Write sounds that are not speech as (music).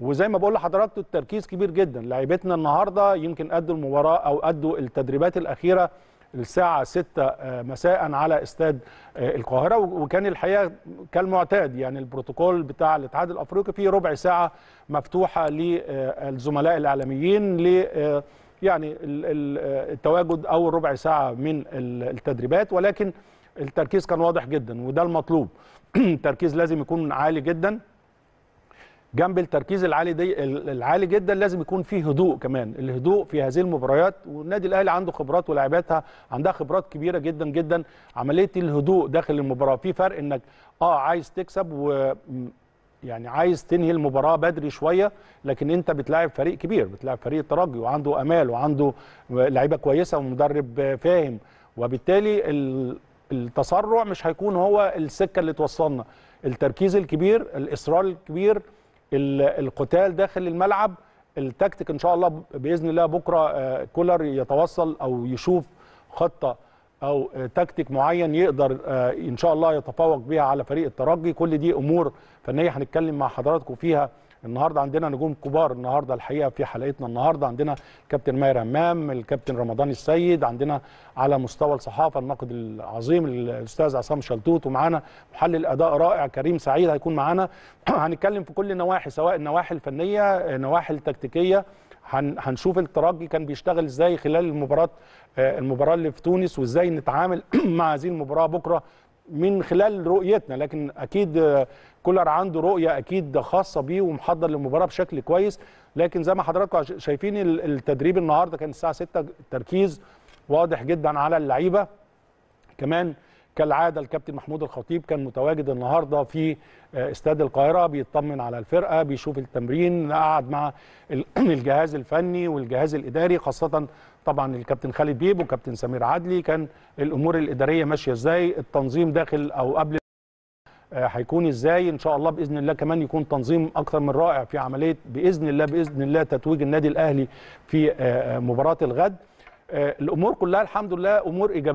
وزي ما بقول لحضراتكم التركيز كبير جدا لعيبتنا النهارده يمكن ادوا المباراه او ادوا التدريبات الاخيره الساعة 6 آه، مساء على استاد آه، القاهرة وكان الحقيقة كالمعتاد يعني البروتوكول بتاع الاتحاد الأفريقي فيه ربع ساعة مفتوحة للزملاء الإعلاميين ل آه، يعني التواجد أول ربع ساعة من التدريبات ولكن التركيز كان واضح جدا وده المطلوب (clears throat) التركيز لازم يكون عالي جدا جنب التركيز العالي دي العالي جدا لازم يكون فيه هدوء كمان الهدوء في هذه المباريات والنادي الاهلي عنده خبرات ولاعيبتها عندها خبرات كبيره جدا جدا عمليه الهدوء داخل المباراه في فرق انك اه عايز تكسب و يعني عايز تنهي المباراه بدري شويه لكن انت بتلاعب فريق كبير بتلاعب فريق ترجي وعنده امال وعنده لعيبه كويسه ومدرب فاهم وبالتالي التسرع مش هيكون هو السكه اللي توصلنا التركيز الكبير الاصرار الكبير القتال داخل الملعب التكتيك ان شاء الله باذن الله بكره آه، كولر يتوصل او يشوف خطه او تكتيك معين يقدر آه، ان شاء الله يتفوق بيها على فريق الترجي كل دي امور فنيه هنتكلم مع حضراتكم فيها النهارده عندنا نجوم كبار النهارده الحقيقه في حلقتنا النهارده عندنا كابتن ماهر امام الكابتن رمضان السيد عندنا على مستوى الصحافه الناقد العظيم الاستاذ عصام شلتوت ومعانا محلل اداء رائع كريم سعيد هيكون معانا (clears throat) هنتكلم في كل النواحي سواء النواحي الفنيه النواحي التكتيكيه هنشوف الترجي كان بيشتغل ازاي خلال المباراه آه، المباراه اللي في تونس وازاي نتعامل (clears throat) مع هذه المباراه بكره من خلال رؤيتنا لكن اكيد كولر عنده رؤيه اكيد خاصه بيه ومحضر للمباراه بشكل كويس لكن زي ما حضراتكم شايفين التدريب النهارده كان الساعه 6 تركيز واضح جدا على اللعيبه كمان كالعاده الكابتن محمود الخطيب كان متواجد النهارده في آه، استاد القاهره بيطمن على الفرقه بيشوف التمرين قعد مع (clears throat) الجهاز الفني والجهاز الاداري خاصه طبعا الكابتن خالد بيب وكابتن سمير عدلي كان الامور الاداريه ماشيه ازاي التنظيم داخل او قبل آه، هيكون ازاي ان شاء الله باذن الله كمان يكون تنظيم اكثر من رائع في عمليه باذن الله باذن الله تتويج النادي الاهلي في آه، مباراه الغد الامور كلها الحمد لله امور ايجابيه